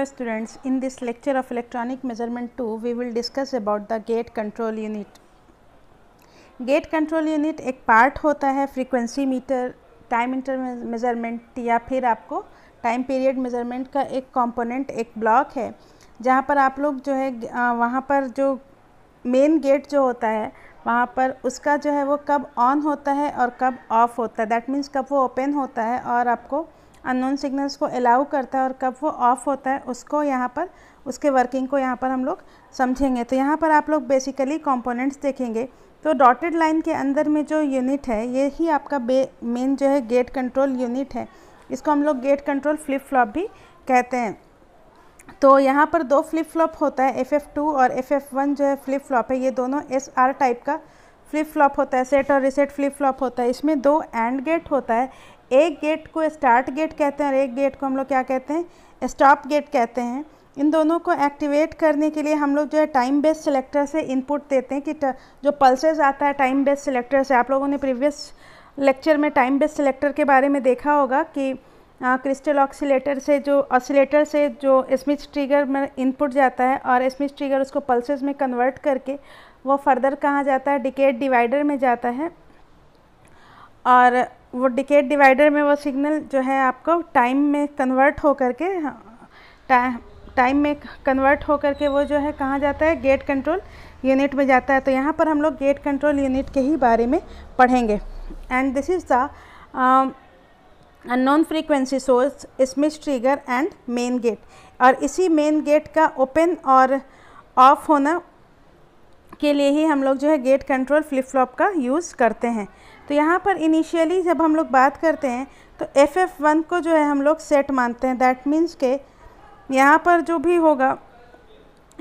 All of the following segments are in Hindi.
Dear students, in this lecture of electronic measurement 2, we will discuss about the gate control unit. Gate control unit एक पार्ट होता है frequency meter time inter measurement या फिर आपको टाइम पीरियड मेज़रमेंट का एक कंपोनेंट एक ब्लॉक है जहाँ पर आप लोग जो है वहाँ पर जो मेन गेट जो होता है वहाँ पर उसका जो है वो कब ऑन होता है और कब ऑफ़ होता है दैट मीन्स कब वो ओपन होता है और आपको अननोन सिग्नल्स को अलाउ करता है और कब वो ऑफ होता है उसको यहाँ पर उसके वर्किंग को यहाँ पर हम लोग समझेंगे तो यहाँ पर आप लोग बेसिकली कंपोनेंट्स देखेंगे तो डॉटेड लाइन के अंदर में जो यूनिट है ये ही आपका मेन जो है गेट कंट्रोल यूनिट है इसको हम लोग गेट कंट्रोल फ्लिप फ्लॉप भी कहते हैं तो यहाँ पर दो फ्लिप फ्लॉप होता है एफ एफ़ टू और एफ एफ़ वन जो है फ्लिप फ्लॉप है ये दोनों एस आर टाइप का फ्लिप फ्लॉप होता है सेट और रिसेट फ्लिप फ्लॉप होता है इसमें दो एंड गेट होता है एक गेट को स्टार्ट गेट कहते हैं और एक गेट को हम लोग क्या कहते हैं स्टॉप गेट कहते हैं इन दोनों को एक्टिवेट करने के लिए हम लोग जो है टाइम बेस्ड सिलेक्टर से इनपुट देते हैं कि जो पल्सेस आता है टाइम बेस्ड सिलेक्टर से आप लोगों ने प्रीवियस लेक्चर में टाइम बेस्ड सिलेक्टर के बारे में देखा होगा कि क्रिस्टल ऑक्सीटर से जो ऑसिलेटर से जो स्मिथ ट्रिगर में इनपुट जाता है और स्मिथ ट्रिगर उसको पल्सेज में कन्वर्ट करके वो फर्दर कहाँ जाता है डिकेट डिवाइडर में जाता है और वो डिकेट डिवाइडर में वो सिग्नल जो है आपको टाइम में कन्वर्ट हो करके टाइम टाइम में कन्वर्ट हो करके वो जो है कहाँ जाता है गेट कंट्रोल यूनिट में जाता है तो यहाँ पर हम लोग गेट कंट्रोल यूनिट के ही बारे में पढ़ेंगे and this is the unknown frequency source Schmitt trigger and main gate और इसी मेन गेट का ओपन और ऑफ होना के लिए ही हम लोग जो है गेट कंट्रोल फ्लिप फ्लॉप का यूज़ करते हैं तो यहाँ पर इनिशियली जब हम लोग बात करते हैं तो एफ एफ वन को जो है हम लोग सेट मानते हैं दैट मीन्स के यहाँ पर जो भी होगा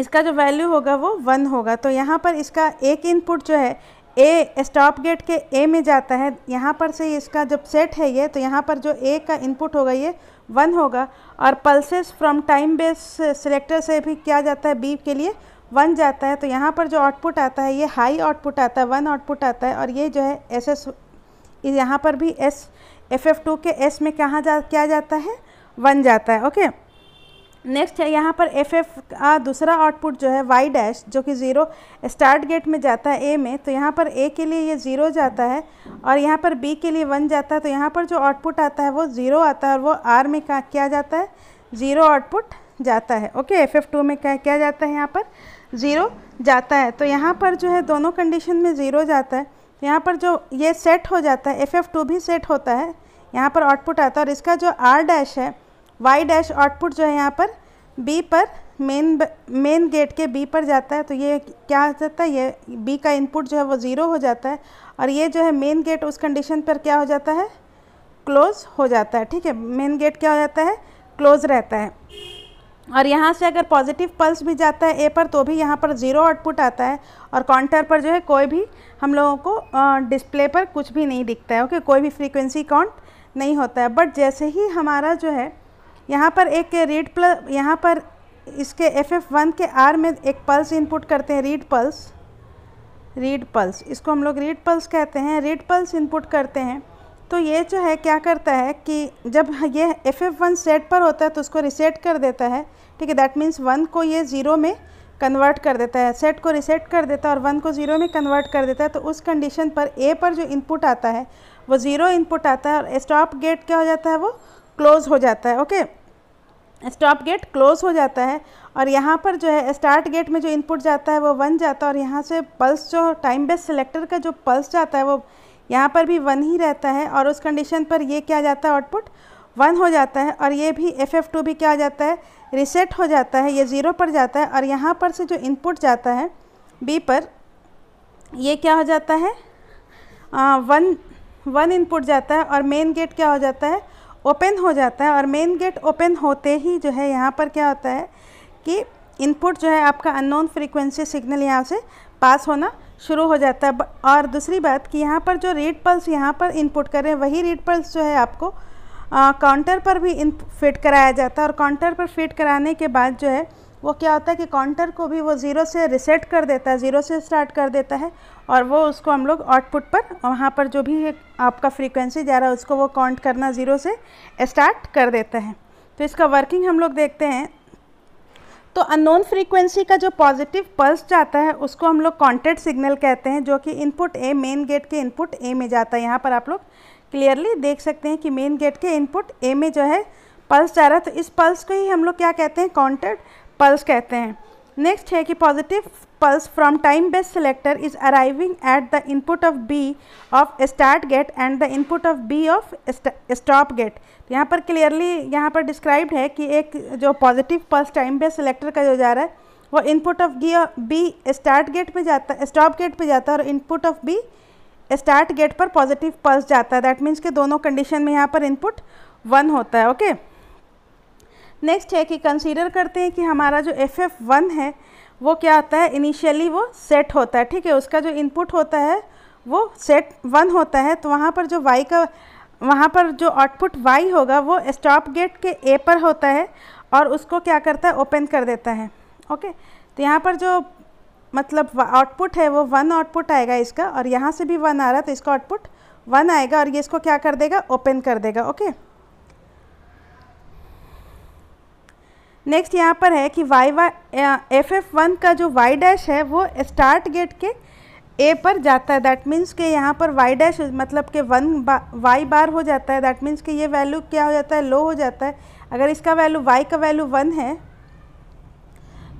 इसका जो वैल्यू होगा वो वन होगा तो यहाँ पर इसका एक इनपुट जो है ए स्टॉप गेट के ए में जाता है यहाँ पर से इसका जब सेट है ये तो यहाँ पर जो ए का इनपुट होगा ये वन होगा और pulses from time base selector से भी किया जाता है बी के लिए वन जाता है तो यहाँ पर जो आउटपुट आता है ये हाई आउटपुट आता है वन आउटपुट आता है और ये जो है एस एस यहाँ पर भी एस एफ एफ टू के एस में कहाँ जा क्या जाता है वन जाता है ओके नेक्स्ट है यहाँ पर एफ एफ का दूसरा आउटपुट जो है वाई डैश जो कि ज़ीरो स्टार्ट गेट में जाता है ए में तो यहाँ पर ए के लिए ये ज़ीरो जाता है और यहाँ पर बी के लिए वन जाता है तो यहाँ पर जो आउटपुट आता है वो ज़ीरो आता है और वो आर में क्या जाता है ज़ीरो आउटपुट जाता है ओके एफ एफ टू में क्या क्या जाता है यहाँ पर ज़ीरो जाता है तो यहाँ पर जो है दोनों कंडीशन में ज़ीरो जाता है यहाँ पर जो ये सेट हो जाता है एफ एफ टू भी सेट होता है यहाँ पर आउटपुट आता है और इसका जो आर डैश है वाई डैश आउटपुट जो है यहाँ पर बी पर मेन मेन गेट के बी पर जाता है तो ये क्या हो जाता है ये बी का इनपुट जो है वो ज़ीरो हो जाता है और ये जो है मेन गेट उस कंडीशन पर क्या हो जाता है क्लोज़ हो जाता है ठीक है मेन गेट क्या हो जाता है क्लोज़ रहता है और यहाँ से अगर पॉजिटिव पल्स भी जाता है ए पर तो भी यहाँ पर ज़ीरो आउटपुट आता है और काउंटर पर जो है कोई भी हम लोगों को डिस्प्ले पर कुछ भी नहीं दिखता है ओके कोई भी फ्रीक्वेंसी काउंट नहीं होता है बट जैसे ही हमारा जो है यहाँ पर एक रीड प्लस यहाँ पर इसके एफ एफ वन के आर में एक पल्स इनपुट करते हैं रीड पल्स रीड पल्स इसको हम लोग रीड पल्स कहते हैं रीड पल्स इनपुट करते हैं तो ये जो है क्या करता है कि जब ये एफ एफ वन सेट पर होता है तो उसको रिसेट कर देता है ठीक है दैट मीन्स वन को ये ज़ीरो में कन्वर्ट कर देता है सेट को रिसेट कर देता है और वन को ज़ीरो में कन्वर्ट कर देता है तो उस कंडीशन पर ए पर जो इनपुट आता है वो ज़ीरो इनपुट आता है और स्टॉप गेट क्या हो जाता है वो क्लोज़ हो जाता है ओके स्टॉप गेट क्लोज़ हो जाता है और यहाँ पर जो है स्टार्ट गेट में जो इनपुट जाता है वो वन जाता है और यहाँ से पल्स जो टाइम बेस सिलेक्टर का जो पल्स जाता है वो यहाँ पर भी वन ही रहता है और उस कंडीशन पर ये क्या जाता है आउटपुट वन हो जाता है और ये भी एफ एफ टू भी क्या हो जाता है रिसेट हो जाता है ये ज़ीरो पर जाता है और यहाँ पर से जो इनपुट जाता है बी पर ये क्या हो जाता है आ, वन वन इनपुट जाता है और मेन गेट क्या हो जाता है ओपन हो जाता है और मेन गेट ओपन होते ही जो है यहाँ पर क्या होता है कि इनपुट जो है आपका अननोन फ्रीक्वेंसी सिग्नल यहाँ से पास होना शुरू हो जाता है और दूसरी बात कि यहाँ पर जो रेड पल्स यहाँ पर इनपुट कर रहे हैं वही रेड पल्स जो है आपको काउंटर पर भी इन फिट कराया जाता है और काउंटर पर फिट कराने के बाद जो है वो क्या होता है कि काउंटर को भी वो ज़ीरो से रिसेट कर देता है ज़ीरो से स्टार्ट कर देता है और वो उसको हम लोग आउटपुट पर वहाँ पर जो भी आपका फ्रीक्वेंसी जा रहा है उसको वो काउंट करना ज़ीरो से स्टार्ट कर देता है तो इसका वर्किंग हम लोग देखते हैं तो अननोन फ्रीक्वेंसी का जो पॉजिटिव पल्स जाता है उसको हम लोग कॉन्टेक्ट सिग्नल कहते हैं जो कि इनपुट ए मेन गेट के इनपुट ए में जाता है यहाँ पर आप लोग क्लियरली देख सकते हैं कि मेन गेट के इनपुट ए में जो है पल्स जा रहा है तो इस पल्स को ही हम लोग क्या कहते हैं कॉन्टेक्ट पल्स कहते हैं नेक्स्ट है कि positive pulse from time best selector is arriving at the input of B of start gate and the input of B of stop gate यहाँ पर क्लियरली यहाँ पर डिस्क्राइब्ड है कि एक जो positive pulse time best selector का जो जा रहा है वो input of B start gate पे जाता है स्टॉप गेट पे जाता है और input of B start gate पर पॉजिटिव पल्स जाता है दैट मीन्स के दोनों कंडीशन में यहाँ पर इनपुट वन होता है ओके okay? नेक्स्ट है कि कंसीडर करते हैं कि हमारा जो एफ एफ वन है वो क्या होता है इनिशियली वो सेट होता है ठीक है उसका जो इनपुट होता है वो सेट वन होता है तो वहाँ पर जो वाई का वहाँ पर जो आउटपुट वाई होगा वो स्टॉप गेट के ए पर होता है और उसको क्या करता है ओपन कर देता है ओके तो यहाँ पर जो मतलब आउटपुट है वो वन आउटपुट आएगा इसका और यहाँ से भी वन आ रहा है तो इसका आउटपुट वन आएगा और ये इसको क्या कर देगा ओपन कर देगा ओके okay? नेक्स्ट यहाँ पर है कि Y Y F F one का जो वाई डैश है वो स्टार्ट गेट के ए पर जाता है दैट मीन्स के यहाँ पर वाई डैश मतलब के वन बा, वाई बार हो जाता है दैट मीन्स के ये वैल्यू क्या हो जाता है लो हो जाता है अगर इसका वैल्यू वाई का वैल्यू वन है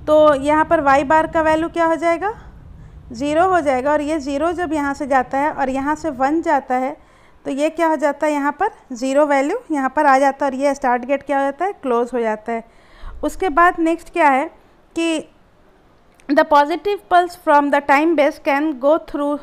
तो यहाँ पर वाई बार का वैल्यू क्या हो जाएगा ज़ीरो हो जाएगा और ये ज़ीरो जब यहाँ से जाता है और यहाँ से वन जाता है तो ये क्या हो जाता है यहाँ पर ज़ीरो वैल्यू यहाँ पर आ जाता है और ये स्टार्ट गेट क्या हो जाता है क्लोज़ हो जाता है उसके बाद नेक्स्ट क्या है कि the positive pulse from the time base can go through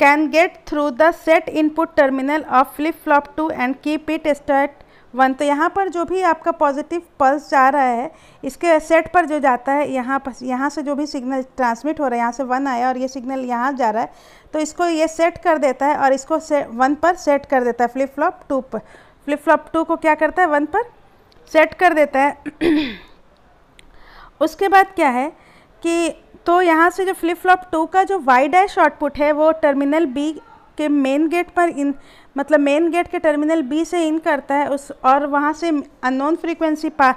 can get through the set input terminal of flip flop two and keep it start one तो यहाँ पर जो भी आपका पॉजिटिव पल्स जा रहा है इसके सेट पर जो जाता है यहाँ पर यहाँ से जो भी सिग्नल ट्रांसमिट हो रहा है यहाँ से वन आया और ये सिग्नल यहाँ जा रहा है तो इसको ये सेट कर देता है और इसको वन पर सेट कर देता है फ्लिप फ्लॉप टू पर फ्लिप फ्लॉप टू को क्या करता है वन पर सेट कर देता है उसके बाद क्या है कि तो यहाँ से जो फ्लिप फ्लॉप टू का जो वाई डैश आउटपुट है वो टर्मिनल बी के मेन गेट पर इन मतलब मेन गेट के टर्मिनल बी से इन करता है उस और वहाँ से अननोन फ्रीक्वेंसी पा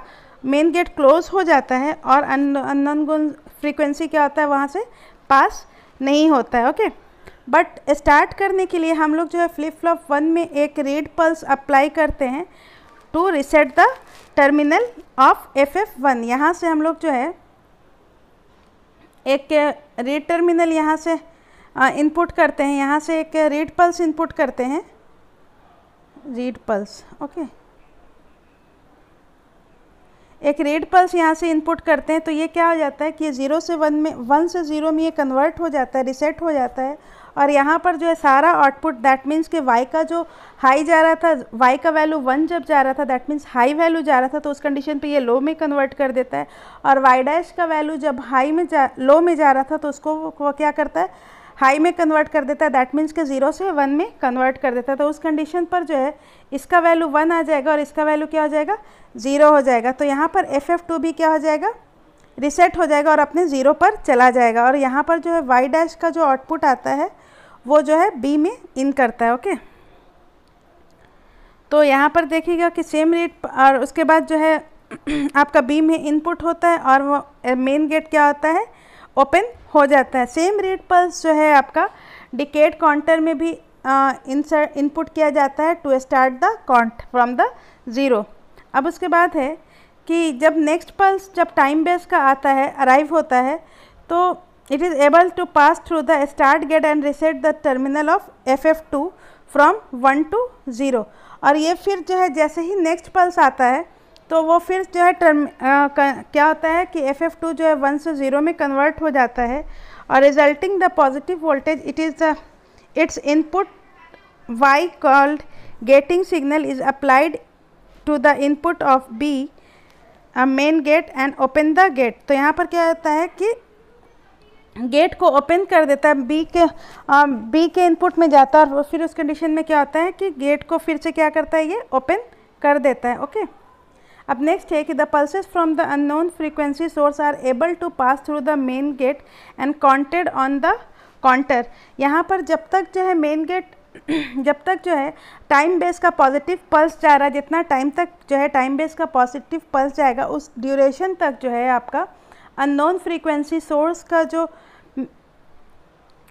मेन गेट क्लोज हो जाता है और अननोन फ्रीक्वेंसी क्या होता है वहाँ से पास नहीं होता है ओके बट स्टार्ट करने के लिए हम लोग जो है फ्लिप फ्लॉप वन में एक रेड पल्स अप्लाई करते हैं to reset the terminal of F F one यहाँ से हम लोग जो है एक रीड टर्मिनल यहाँ से इनपुट करते हैं यहाँ से एक रीड पल्स इनपुट करते हैं रीड पल्स ओके एक रेड पल्स यहाँ से इनपुट करते हैं तो ये क्या हो जाता है कि ज़ीरो से वन में वन से ज़ीरो में ये कन्वर्ट हो जाता है रिसेट हो जाता है और यहाँ पर जो है सारा आउटपुट दैट मीन्स कि वाई का जो हाई जा रहा था वाई का वैल्यू वन जब जा रहा था दैट मीन्स हाई वैल्यू जा रहा था तो उस कंडीशन पे ये लो में कन्वर्ट कर देता है और वाई डैश का वैल्यू जब हाई में जा लो में जा रहा था तो उसको वो क्या करता है हाई में कन्वर्ट कर देता है दैट मीन्स के ज़ीरो से वन में कन्वर्ट कर देता है तो उस कंडीशन पर जो है इसका वैल्यू वन आ जाएगा और इसका वैल्यू क्या हो जाएगा ज़ीरो हो जाएगा तो यहाँ पर एफ एफ टू भी क्या हो जाएगा रिसेट हो जाएगा और अपने ज़ीरो पर चला जाएगा और यहाँ पर जो है वाई डैश का जो आउटपुट आता है वो जो है बी में इन करता है ओके तो यहाँ पर देखिएगा कि सेम रेट और उसके बाद जो है आपका बी में इनपुट होता है और वो मेन गेट क्या होता है ओपन हो जाता है सेम रेट पल्स जो है आपका डिकेट काउंटर में भी इनपुट किया जाता है to start the count from the zero अब उसके बाद है कि जब नेक्स्ट पल्स जब टाइम बेस का आता है अराइव होता है तो it is able to pass through the start gate and reset the terminal of FF2 from 1 to 0 और ये फिर जो है जैसे ही नेक्स्ट पल्स आता है तो वो फिर जो है टर्म आ, क, क्या होता है कि एफ एफ टू जो है वन से ज़ीरो में कन्वर्ट हो जाता है और resulting the positive voltage it is the its input Y called gating signal is applied to the input of B main gate and open the gate तो यहाँ पर क्या होता है कि गेट को ओपन कर देता है बी के आ, बी के इनपुट में जाता है और फिर उस कंडीशन में क्या होता है कि गेट को फिर से क्या करता है ये ओपन कर देता है ओके अब नेक्स्ट है कि the pulse from the unknown frequency source are able to pass through the main gate and counted on the counter यहाँ पर जब तक जो है मेन गेट जब तक जो है टाइम बेस का पॉजिटिव पल्स जा रहा है जितना टाइम तक जो है टाइम बेस का पॉजिटिव पल्स जाएगा उस ड्यूरेशन तक जो है आपका अननोन फ्रीक्वेंसी सोर्स का जो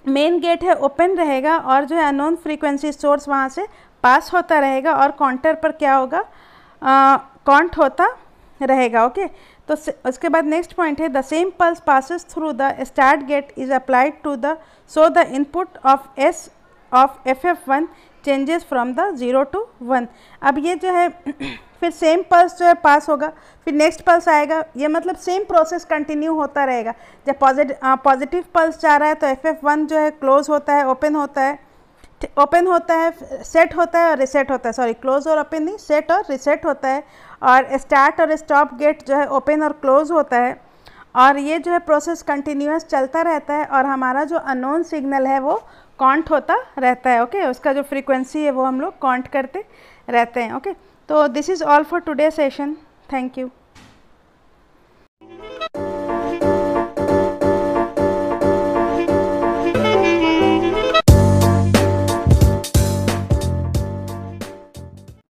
मेन गेट है ओपन रहेगा और जो है अनोन फ्रीक्वेंसी सोर्स वहाँ से पास होता रहेगा और काउंटर पर क्या होगा काउंट होता रहेगा ओके okay? तो उसके बाद नेक्स्ट पॉइंट है the same pulse passes through the start gate is applied to the so the input of S of F F one changes from the zero to one अब ये जो है फिर सेम पल्स जो है पास होगा फिर नेक्स्ट पल्स आएगा ये मतलब सेम प्रोसेस कंटिन्यू होता रहेगा जब पॉजिटिव पॉजिटिव पल्स जा रहा है तो एफ एफ वन जो है क्लोज होता है ओपन होता है ओपन होता है सेट होता है और रिसेट होता है सॉरी क्लोज और ओपन नहीं सेट और रिसेट होता है और स्टार्ट और स्टॉप गेट जो है ओपन और क्लोज होता है और ये जो है प्रोसेस कंटिन्यूस चलता रहता है और हमारा जो अनोन सिग्नल है वो काउंट होता रहता है ओके उसका जो फ्रीक्वेंसी है वो हम लोग काउंट करते रहते हैं okay So this is all for today's session. Thank you.